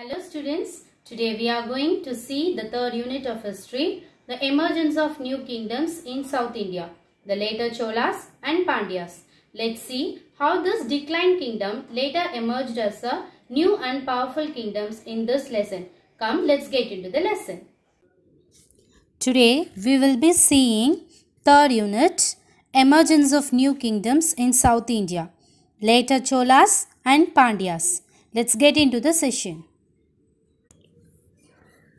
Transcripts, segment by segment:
Hello students, today we are going to see the third unit of history, the emergence of new kingdoms in South India, the later Cholas and Pandyas. Let's see how this declined kingdom later emerged as a new and powerful kingdoms in this lesson. Come, let's get into the lesson. Today we will be seeing third unit, emergence of new kingdoms in South India, later Cholas and Pandyas. Let's get into the session.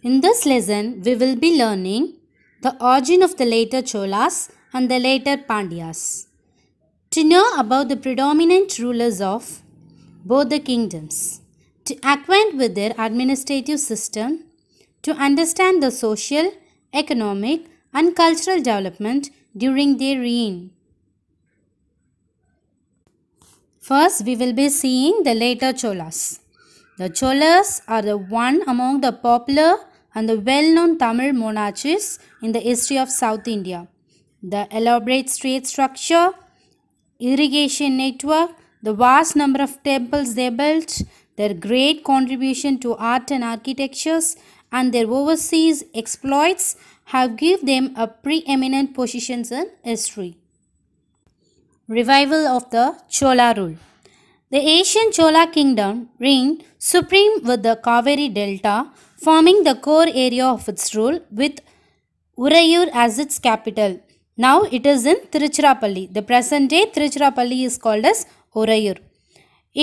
In this lesson, we will be learning the origin of the later Cholas and the later Pandyas. To know about the predominant rulers of both the kingdoms, to acquaint with their administrative system, to understand the social, economic and cultural development during their reign. First, we will be seeing the later Cholas. The Cholas are the one among the popular and the well-known Tamil monarchies in the history of South India. The elaborate street structure, irrigation network, the vast number of temples they built, their great contribution to art and architectures, and their overseas exploits have given them a preeminent position in history. Revival of the Chola rule. The ancient Chola kingdom reigned supreme with the Kaveri delta forming the core area of its rule with Urayur as its capital. Now it is in Tiruchirappalli. The present day Tiruchirappalli is called as Urayur.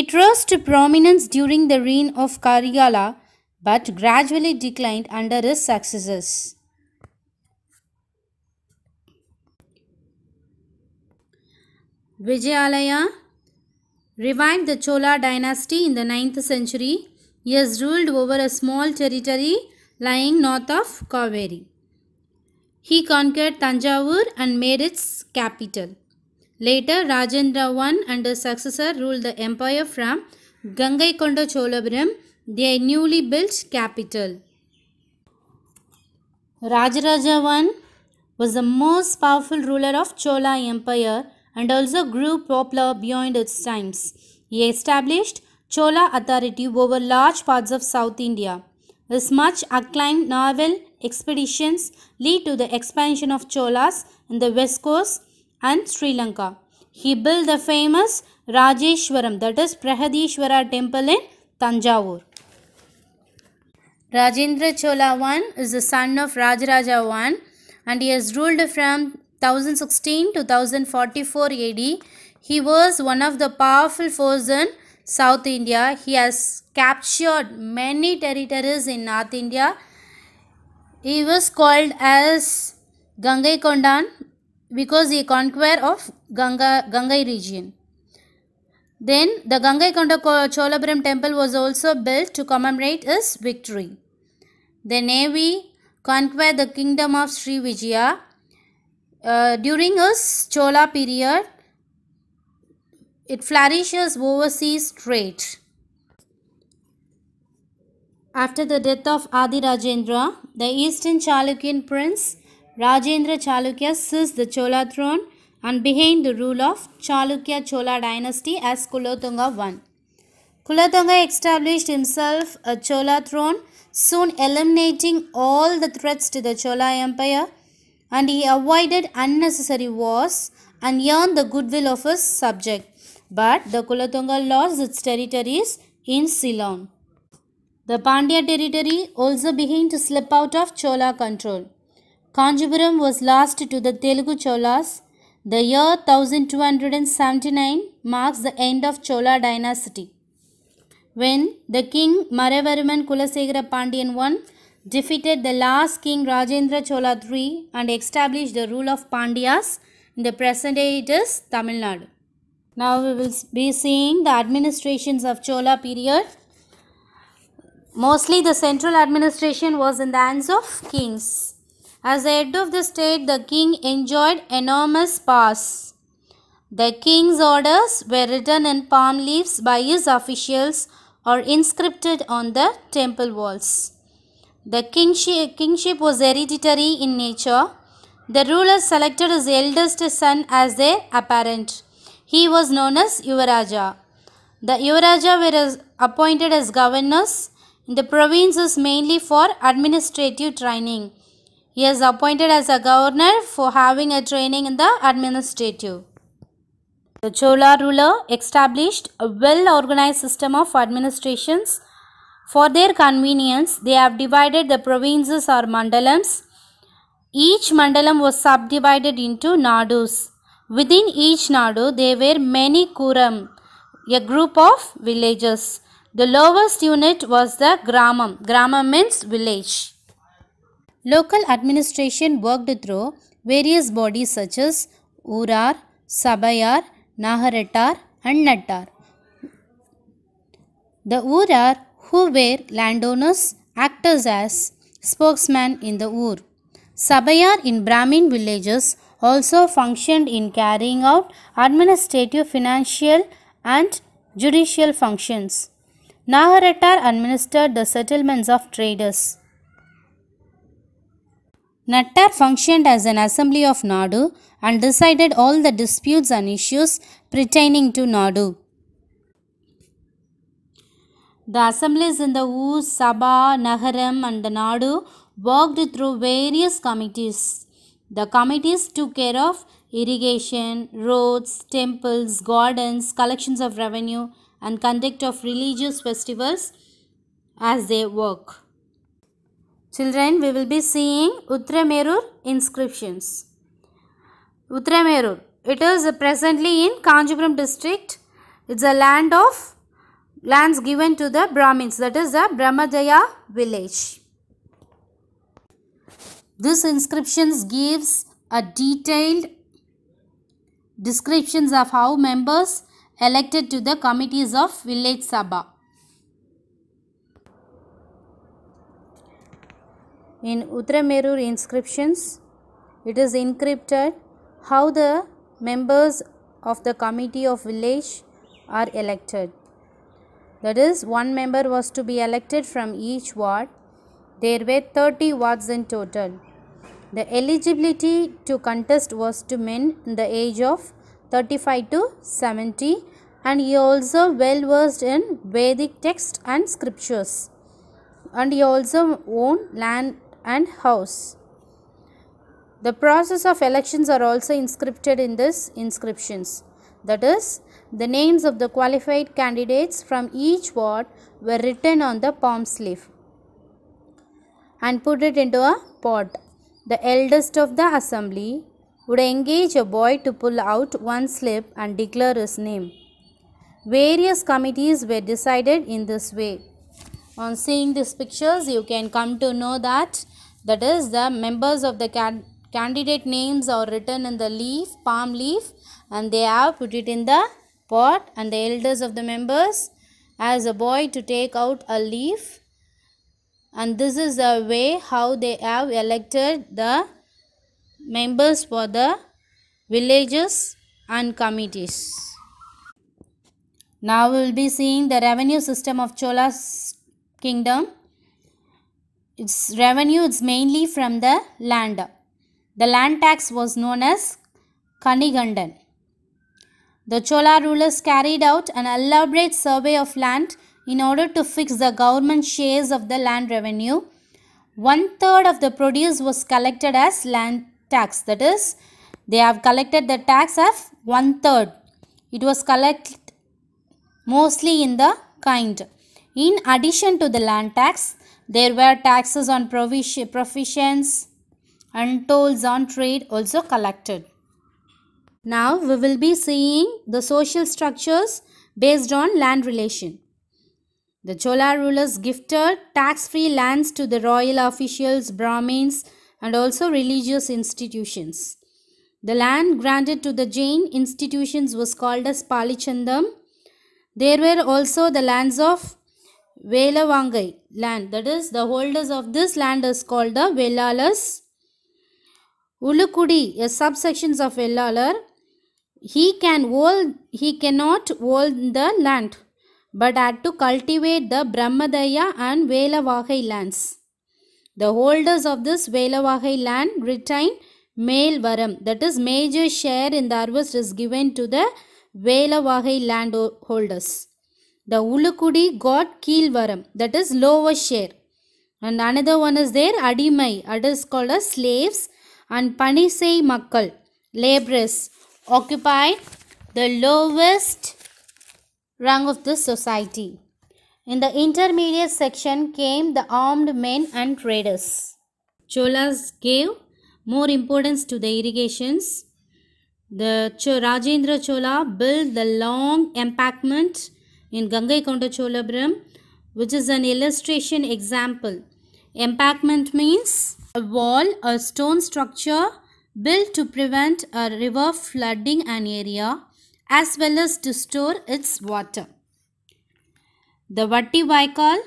It rose to prominence during the reign of Karigala but gradually declined under his successors. Vijayalaya revived the Chola dynasty in the 9th century he has ruled over a small territory lying north of Kaveri. He conquered Tanjavur and made its capital. Later, Rajendra I and his successor ruled the empire from Gangaikonda Cholabram, their newly built capital. Rajaraja I was the most powerful ruler of Chola Empire and also grew popular beyond its times. He established Chola authority over large parts of South India. His much acclaimed naval expeditions lead to the expansion of Cholas in the west coast and Sri Lanka. He built the famous Rajeshwaram that is Prahadishwara temple in Tanjavur. Rajendra Chola I is the son of Rajaraja I and he has ruled from 1016 to 1044 AD. He was one of the powerful forces in South India. He has captured many territories in North India. He was called as Gangai Kondan because he conquered of Ganga, Gangai region. Then the Gangai Gangaikonda Cholabram temple was also built to commemorate his victory. The navy conquered the kingdom of Sri Vijaya. Uh, during his Chola period, it flourishes overseas trade. After the death of Adi Rajendra, the Eastern Chalukyan prince Rajendra Chalukya seized the Chola throne and behind the rule of Chalukya Chola dynasty as Kulotunga I. Kulotunga established himself a Chola throne, soon eliminating all the threats to the Chola empire and he avoided unnecessary wars and earned the goodwill of his subjects but the Kulathonga lost its territories in Ceylon. The Pandya territory also began to slip out of Chola control. Kanjipuram was lost to the Telugu Cholas. The year 1279 marks the end of Chola dynasty. When the king Maravarman Kulasegara Pandyan I defeated the last king Rajendra Chola III and established the rule of Pandyas, in the present day it is Tamil Nadu. Now we will be seeing the administrations of Chola period. Mostly the central administration was in the hands of kings. As the head of the state, the king enjoyed enormous powers. The king's orders were written in palm leaves by his officials or inscribed on the temple walls. The kingship, kingship was hereditary in nature. The ruler selected his eldest son as their apparent. He was known as Yuvaraja. The Yuvaraja were appointed as governors in the provinces mainly for administrative training. He is appointed as a governor for having a training in the administrative. The Chola ruler established a well-organized system of administrations. For their convenience, they have divided the provinces or mandalams. Each mandalam was subdivided into nadus. Within each Nadu, there were many Kuram, a group of villages. The lowest unit was the Gramam. Gramam means village. Local administration worked through various bodies such as Urar, Sabayar, Naharatar and Natar. The Urar who were landowners acted as spokesmen in the Ur. Sabayar in Brahmin villages also functioned in carrying out administrative, financial and judicial functions. Naharatar administered the settlements of traders. Nattar functioned as an assembly of Nadu and decided all the disputes and issues pertaining to Nadu. The assemblies in the Oos, Sabha, Naharam and the Nadu worked through various committees the committees took care of irrigation, roads, temples, gardens, collections of revenue and conduct of religious festivals as they work. Children, we will be seeing Uttaramerur inscriptions. Uttaramerur, it is presently in Kanjipuram district. It's a land of lands given to the Brahmins, that is the Brahmadaya village. This inscriptions gives a detailed descriptions of how members elected to the committees of village sabha. In Uttaramerur inscriptions, it is encrypted how the members of the committee of village are elected. That is, one member was to be elected from each ward. There were 30 wards in total. The eligibility to contest was to men in the age of 35 to 70 and he also well versed in Vedic texts and scriptures and he also owned land and house. The process of elections are also inscripted in this inscriptions. That is, the names of the qualified candidates from each ward were written on the palm leaf and put it into a pot. The eldest of the assembly would engage a boy to pull out one slip and declare his name. Various committees were decided in this way. On seeing these pictures, you can come to know that that is the members of the can candidate names are written in the leaf, palm leaf and they have put it in the pot and the elders of the members as a boy to take out a leaf and this is the way how they have elected the members for the villages and committees. Now we will be seeing the revenue system of Chola's kingdom. Its revenue is mainly from the land. The land tax was known as Kanigandan. The Chola rulers carried out an elaborate survey of land in order to fix the government shares of the land revenue. One third of the produce was collected as land tax. That is, they have collected the tax of one third. It was collected mostly in the kind. In addition to the land tax, there were taxes on provisions and tolls on trade also collected. Now we will be seeing the social structures based on land relation. The Chola rulers gifted tax-free lands to the royal officials, Brahmins and also religious institutions. The land granted to the Jain institutions was called as Palichandam. There were also the lands of Velavangai land that is the holders of this land is called the Velalas. Ulukudi a subsections of Velalar. He can hold, he cannot hold the land but had to cultivate the Brahmadaya and Velavahai lands. The holders of this Velavahai land retain male varam, that is major share in the harvest is given to the Velavahai landholders. The Ulukudi got Keelvaram, that is lower share. And another one is there, Adimai, that is called as slaves. And Panisei Makkal, laborers, occupied the lowest rank of this society. In the intermediate section came the armed men and traders. Cholas gave more importance to the irrigations. The Ch Rajendra Chola built the long embankment in Gangaikonda Cholapuram which is an illustration example. Embankment means a wall or stone structure built to prevent a river flooding an area as well as to store its water. The Vatti Vaikal,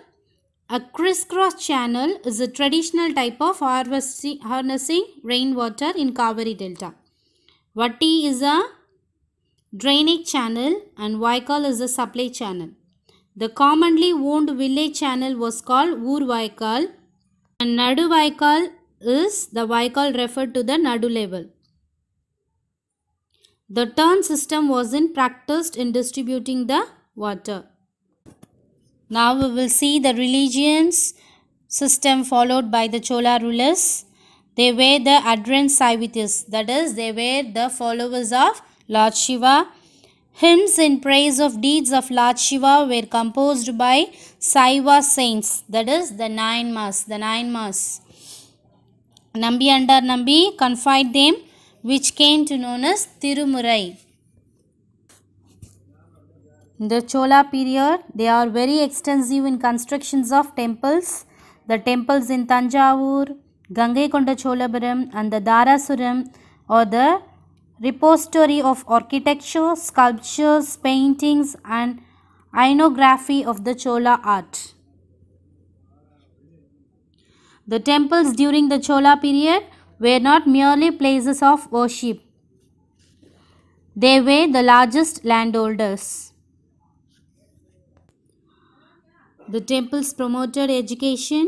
a crisscross channel, is a traditional type of harnessing rainwater in Kaveri Delta. Vatti is a drainage channel and Vaikal is a supply channel. The commonly owned village channel was called Ur Vaikal, and Nadu Vaikal is the Vaikal referred to the Nadu level. The turn system wasn't practiced in distributing the water. Now we will see the religions system followed by the Chola rulers. They were the adherent Saivitis, that is, they were the followers of Lord Shiva. Hymns in praise of deeds of Lord Shiva were composed by Saiva saints, that is, the nine mass, the nine mass. Nambi under Nambi confide them which came to known as Tirumurai. In the Chola period, they are very extensive in constructions of temples. The temples in Tanjavur, Gangaikonda Cholapuram and the Dharasuram are the repository of architecture, sculptures, paintings and iconography of the Chola art. The temples during the Chola period were not merely places of worship. They were the largest landholders. The temples promoted education,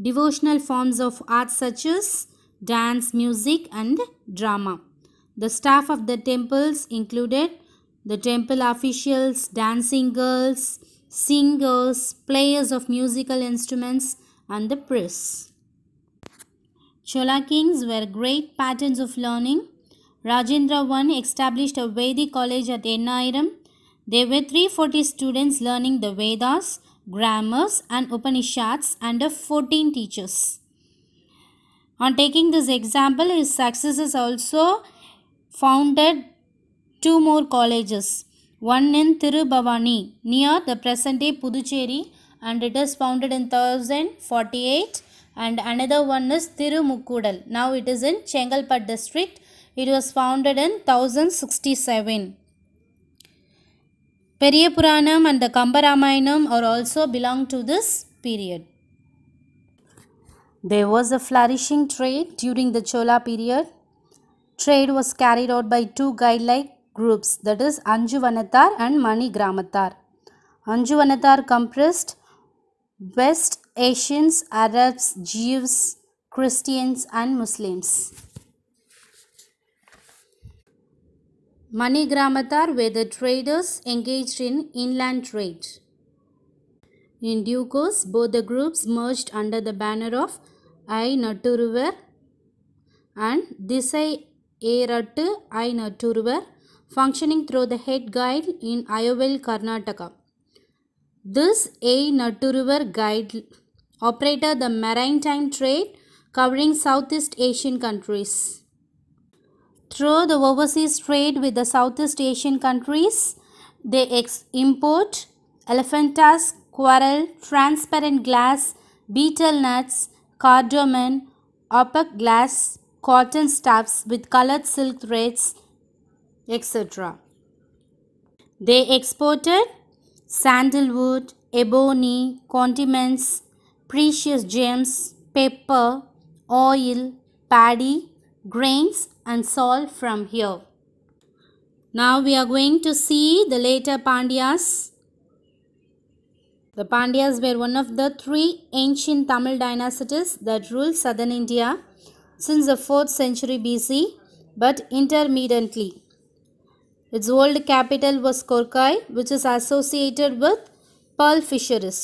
devotional forms of art such as dance, music and drama. The staff of the temples included the temple officials, dancing girls, singers, players of musical instruments and the priests. Chola kings were great patrons of learning. Rajendra I established a Vedic college at Ennairam. There were 340 students learning the Vedas, grammars and Upanishads under 14 teachers. On taking this example, his successors also founded two more colleges. One in Tirubhavani near the present day Puducherry and it is founded in 1048 and another one is Tirumukudal. Now it is in Chengalpattu district. It was founded in 1067. Periyapuranam and the Kambaramayanam are also belong to this period. There was a flourishing trade during the Chola period. Trade was carried out by two guide-like groups that is Anjuvanatar and Mani Gramatar. Anjuvanatar compressed west Asians, Arabs, Jews, Christians and Muslims. Manigramadar were the traders engaged in inland trade. In due course, both the groups merged under the banner of I Natturuvar and Disai Erattu I functioning through the head guide in Ayovel, Karnataka. This A Natturuvar guide operated the maritime trade covering Southeast Asian countries. Through the overseas trade with the Southeast Asian countries, they import elephant tusk, coral, transparent glass, betel nuts, cardamom, opaque glass, cotton stuffs with colored silk threads, etc. They exported sandalwood, ebony, condiments, precious gems, pepper, oil, paddy, grains and salt from here. Now we are going to see the later Pandyas. The Pandyas were one of the three ancient Tamil dynasties that ruled southern India since the 4th century BC but intermittently. Its old capital was Korkai which is associated with pearl fisheries.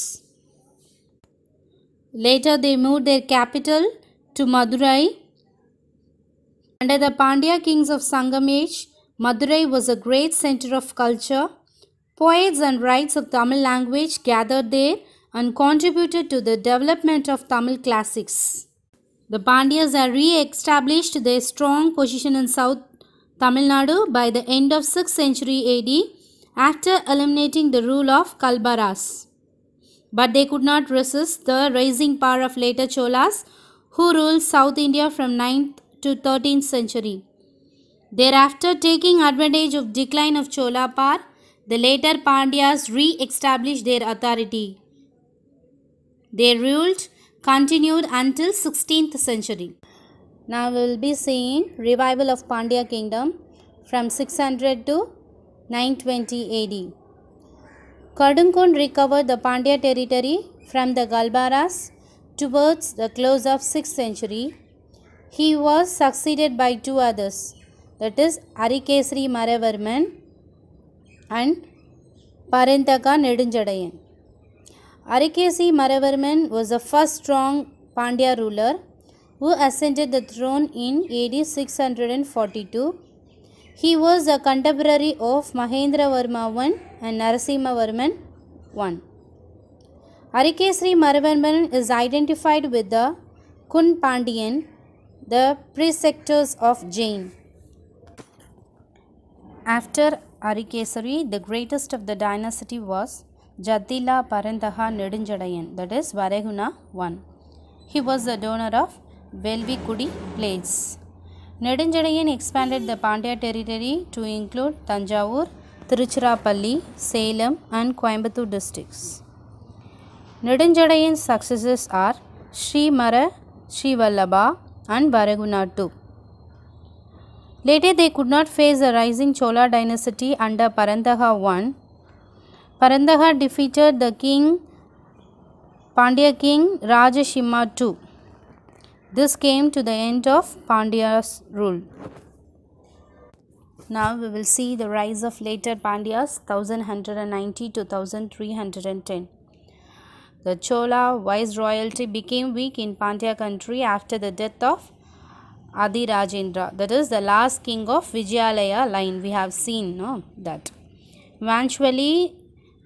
Later they moved their capital to Madurai. Under the Pandya kings of Sangam age, Madurai was a great center of culture. Poets and writers of Tamil language gathered there and contributed to the development of Tamil classics. The Pandyas re-established their strong position in South Tamil Nadu by the end of 6th century AD after eliminating the rule of Kalbaras. But they could not resist the rising power of later Cholas who ruled South India from 9th to 13th century. Thereafter, taking advantage of decline of Chola power, the later Pandyas re-established their authority. Their rule continued until 16th century. Now we will be seeing revival of Pandya kingdom from 600 to 920 AD. Kadunkon recovered the Pandya territory from the Galbaras towards the close of 6th century. He was succeeded by two others that is Arikesri Maravarman and Parentaka Nedunjadayan. Arikesi Maravarman was the first strong Pandya ruler who ascended the throne in AD 642. He was a contemporary of Mahendra Varma I and Narasimhavarman 1. Arikesri Maravarman is identified with the Kun Pandian, the preceptors of Jain. After Arikesari, the greatest of the dynasty was Jatila Parantaha Nedinjadayan, that is Varaguna one. He was the donor of Velvikudi place. Nedinjadayan expanded the Pandya territory to include Tanjavur, Tiruchirappalli, Salem and Coimbatore districts. Nedanjadayan's successes are Sri Mara, Sri Vallabha and Varagunattu. Later they could not face the rising Chola dynasty under Parandaha I. Parandaha defeated the king Pandya king Rajashima II. This came to the end of Pandya's rule. Now we will see the rise of later Pandyas 1190 to 1310. The Chola viceroyalty became weak in Pandya country after the death of Adi Rajendra, that is the last king of Vijayalaya line. We have seen no, that. Eventually,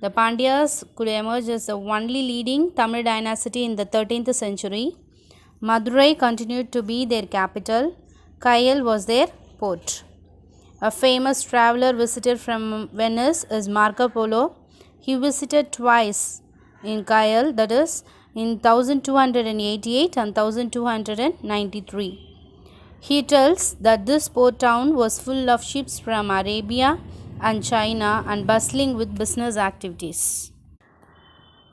the Pandyas could emerge as the only leading Tamil dynasty in the 13th century. Madurai continued to be their capital. Kail was their port. A famous traveler visitor from Venice is Marco Polo. He visited twice in Gael, that is in 1288 and 1293. He tells that this port town was full of ships from Arabia and China and bustling with business activities.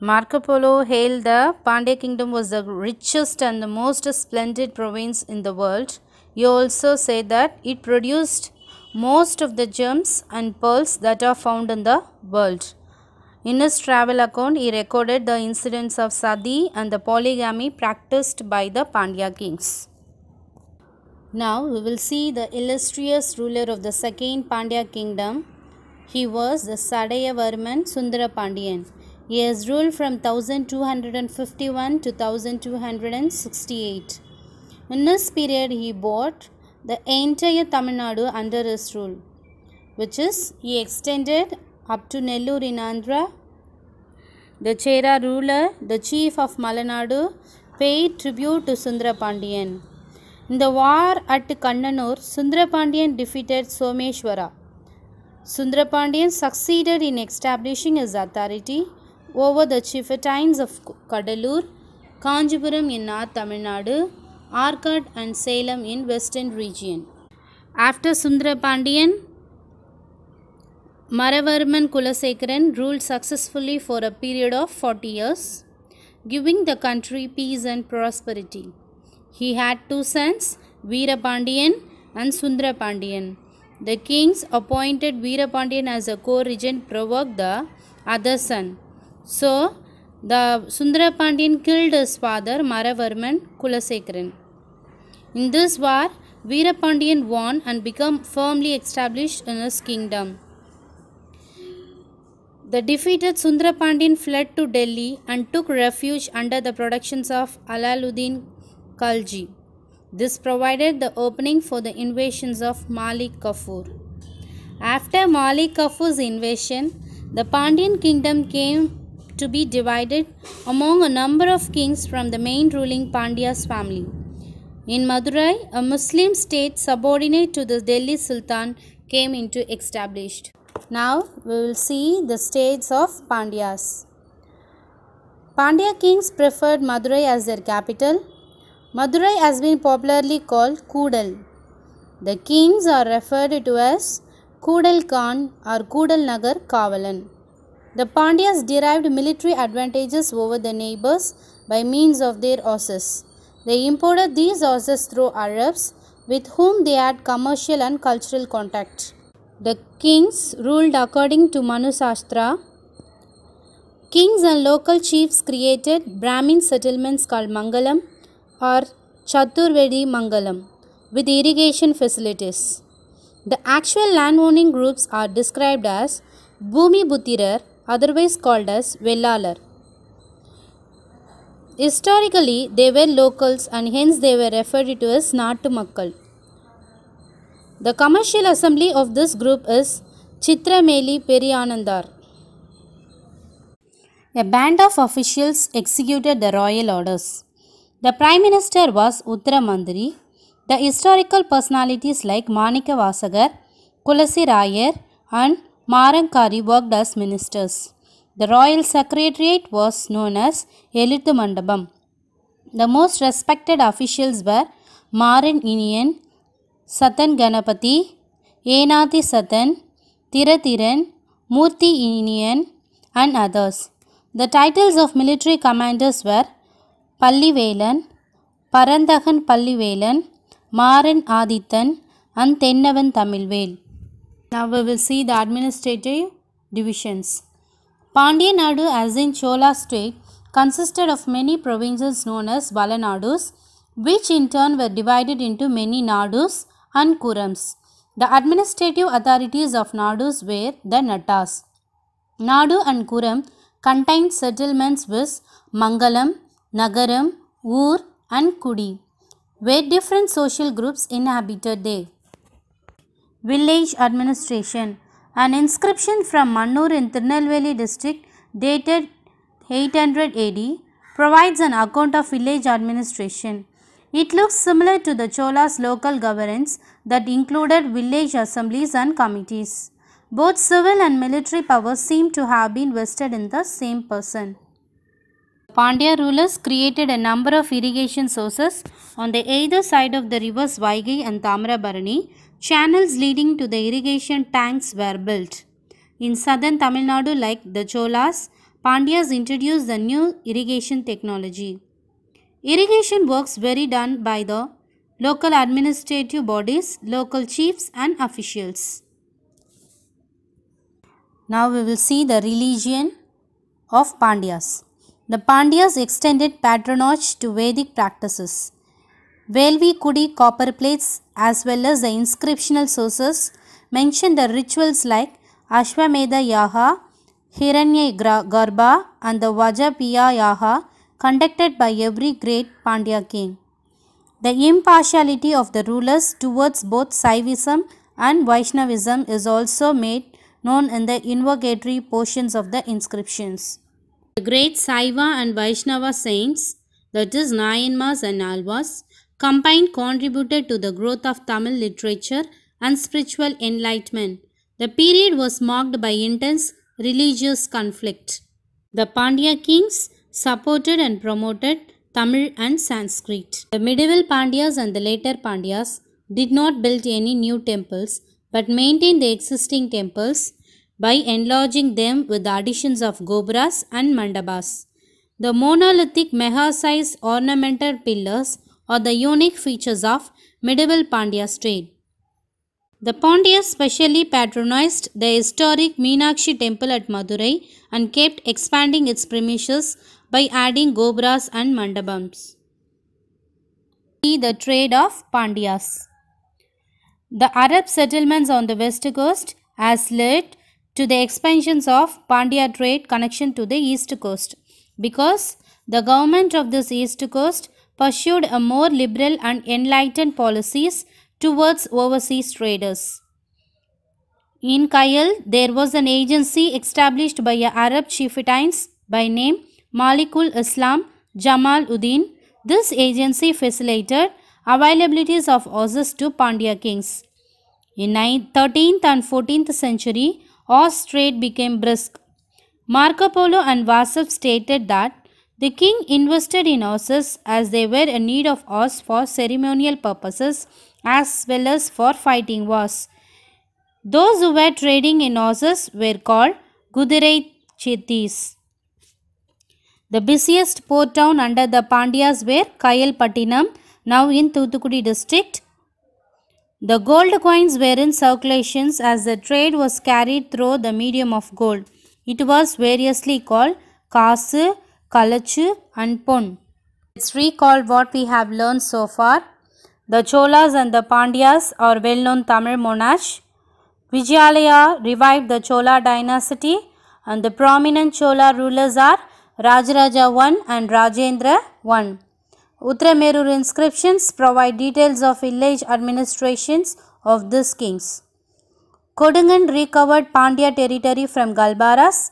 Marco Polo hailed the Pandya kingdom was the richest and the most splendid province in the world. He also said that it produced most of the gems and pearls that are found in the world. In his travel account, he recorded the incidents of sadhi and the polygamy practiced by the Pandya kings. Now we will see the illustrious ruler of the second Pandya kingdom. He was the Sadayavarman Sundara Pandyan. He has ruled from 1251 to 1268. In this period, he bought the entire Tamil Nadu under his rule, which is he extended up to Nellur in Andhra. The Chera ruler, the chief of Malanadu, paid tribute to Sundra Pandian. In the war at Kannanur, Sundra Pandian defeated Someshwara. Sundra Pandian succeeded in establishing his authority over the chieftains of Kadalur, Kanjipuram in North Tamil Nadu, Arcot and Salem in western region. After Sundarapandian, Maravarman Kulasekaran ruled successfully for a period of 40 years, giving the country peace and prosperity. He had two sons, Veerapandian and Pandian. The kings appointed Veerapandian as a co-regent provoked the other son. So, the Sundarapandian killed his father Maravarman Kulasekaran. In this war, Veerapandian won and became firmly established in his kingdom. The defeated Sundarapandian fled to Delhi and took refuge under the protection of Alaluddin Khalji. This provided the opening for the invasions of Malik Kafur. After Malik Kafur's invasion, the Pandian kingdom came to be divided among a number of kings from the main ruling Pandya's family. In Madurai, a Muslim state subordinate to the Delhi Sultan came into established. Now we will see the states of Pandyas. Pandya kings preferred Madurai as their capital. Madurai has been popularly called Kudal. The kings are referred to as Kudal Khan or Kudal Nagar Kavalan. The Pandyas derived military advantages over their neighbors by means of their horses. They imported these horses through Arabs with whom they had commercial and cultural contact. The kings ruled according to Manu Kings and local chiefs created Brahmin settlements called Mangalam or Chaturvedi Mangalam with irrigation facilities. The actual landowning groups are described as Bhumi Butirar, otherwise called as Vellalar. Historically, they were locals and hence they were referred to as Nattu Makkal. The commercial assembly of this group is Chitrameli Periyanandar. A band of officials executed the royal orders. The Prime Minister was Uttaramandri. The historical personalities like Manika Vasagar, Kulasi Rayer and Marankari worked as ministers. The royal secretariat was known as Elithu Mandabam. The most respected officials were Maran Inian, Satan Ganapati, Enathi Satan, Tirathiran, Murthy Inian, and others. The titles of military commanders were Pallivelan, Paranthagan Pallivelan, Maran Adithan, and Tennavan Tamilvel. Now we will see the administrative divisions. Pandya Nadu as in Chola state consisted of many provinces known as Valanadus, which in turn were divided into many Nadus and Kurams. The administrative authorities of Nadus were the Nattas. Nadu and Kuram contained settlements with Mangalam, Nagaram, Ur and Kudi where different social groups inhabited there village administration. An inscription from Mannur in Tirunelveli district dated 800 AD provides an account of village administration. It looks similar to the Chola's local governance that included village assemblies and committees. Both civil and military powers seem to have been vested in the same person. Pandya rulers created a number of irrigation sources on the either side of the rivers Vaigai and Tamrabarani, channels leading to the irrigation tanks were built. In southern Tamil Nadu like the Cholas, Pandyas introduced the new irrigation technology. Irrigation works were done by the local administrative bodies, local chiefs and officials. Now we will see the religion of Pandyas. The Pandyas extended patronage to Vedic practices. Velvi Kudi copper plates as well as the inscriptional sources mention the rituals like Ashwamedha Yaha, Hiranya Garba and the Vajapiya Yaha conducted by every great Pandya king. The impartiality of the rulers towards both Saivism and Vaishnavism is also made known in the invocatory portions of the inscriptions. The great Saiva and Vaishnava saints, that is Nayanmas and Alvas, combined contributed to the growth of Tamil literature and spiritual enlightenment. The period was marked by intense religious conflict. The Pandya kings supported and promoted Tamil and Sanskrit. The medieval Pandyas and the later Pandyas did not build any new temples but maintained the existing temples by enlarging them with the additions of gobras and mandabas. The monolithic mega-sized ornamental pillars or the unique features of medieval Pandya state. The Pandyas specially patronized the historic Meenakshi temple at Madurai and kept expanding its premises by adding gobras and mandapams. The trade of Pandyas The Arab settlements on the west coast has led to the expansions of Pandya trade connection to the east coast because the government of this east coast pursued a more liberal and enlightened policies towards overseas traders. In Kyle, there was an agency established by Arab chieftains by name Malikul Islam Jamal Uddin. This agency facilitated availabilities of horses to Pandya kings. In 13th and 14th century, horse trade became brisk. Marco Polo and Vasov stated that the king invested in horses as they were in need of horse for ceremonial purposes as well as for fighting wars. Those who were trading in horses were called Gudirai Chetis. The busiest port town under the Pandyas were Kayalpattinam, now in Thuthukudi district. The gold coins were in circulation as the trade was carried through the medium of gold. It was variously called Kasu, Kalachu and pun. Let's recall what we have learned so far. The Cholas and the Pandyas are well-known Tamil monarchs. Vijayalaya revived the Chola dynasty and the prominent Chola rulers are Rajaraja I and Rajendra I. Uttaramerur inscriptions provide details of village administrations of these kings. Kodungan recovered Pandya territory from Galbaras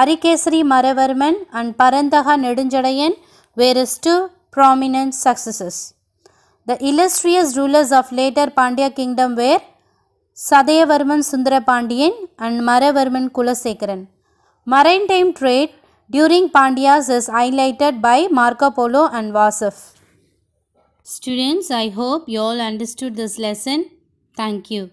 Arikesari Maravarman and Parandaha Nedunjadayan were his two prominent successors. The illustrious rulers of later Pandya kingdom were Sadayavarman Sundara Pandyan and Maravarman Kulasekaran. Maritime trade during Pandyas is highlighted by Marco Polo and Vasif. Students, I hope you all understood this lesson. Thank you.